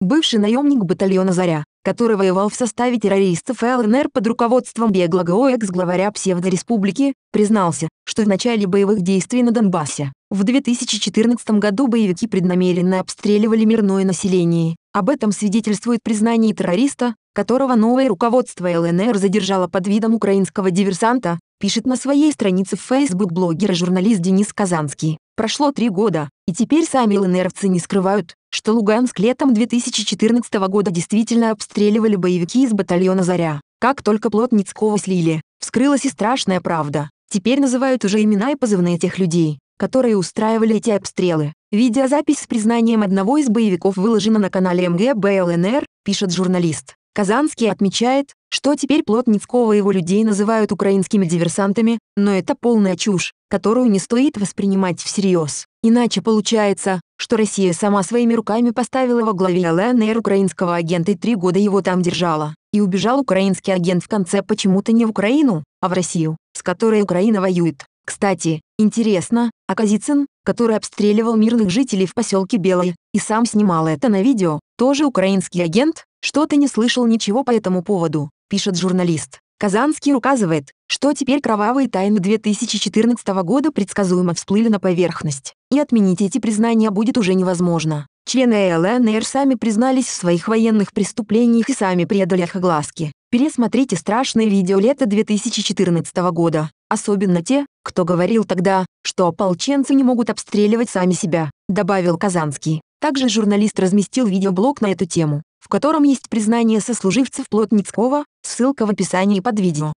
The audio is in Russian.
бывший наемник батальона «Заря», который воевал в составе террористов ЛНР под руководством беглого экс-главаря псевдореспублики, признался, что в начале боевых действий на Донбассе в 2014 году боевики преднамеренно обстреливали мирное население. Об этом свидетельствует признание террориста, которого новое руководство ЛНР задержало под видом украинского диверсанта, пишет на своей странице в Facebook блогер и журналист Денис Казанский. Прошло три года, и теперь сами ЛНРовцы не скрывают, что Луганск летом 2014 года действительно обстреливали боевики из батальона «Заря». Как только Плотницкого слили, вскрылась и страшная правда. Теперь называют уже имена и позывные тех людей, которые устраивали эти обстрелы. Видеозапись с признанием одного из боевиков выложена на канале МГБ ЛНР, пишет журналист. Казанский отмечает, что теперь Плотницкого и его людей называют украинскими диверсантами, но это полная чушь которую не стоит воспринимать всерьез. Иначе получается, что Россия сама своими руками поставила во главе ЛНР украинского агента и три года его там держала. И убежал украинский агент в конце почему-то не в Украину, а в Россию, с которой Украина воюет. Кстати, интересно, а Казицын, который обстреливал мирных жителей в поселке Белый, и сам снимал это на видео, тоже украинский агент? Что-то не слышал ничего по этому поводу, пишет журналист. Казанский указывает, что теперь кровавые тайны 2014 года предсказуемо всплыли на поверхность, и отменить эти признания будет уже невозможно. Члены ЛНР сами признались в своих военных преступлениях и сами предали их огласке. Пересмотрите страшные видео лета 2014 года, особенно те, кто говорил тогда, что ополченцы не могут обстреливать сами себя, добавил Казанский. Также журналист разместил видеоблог на эту тему, в котором есть признание сослуживцев Плотницкого, ссылка в описании под видео.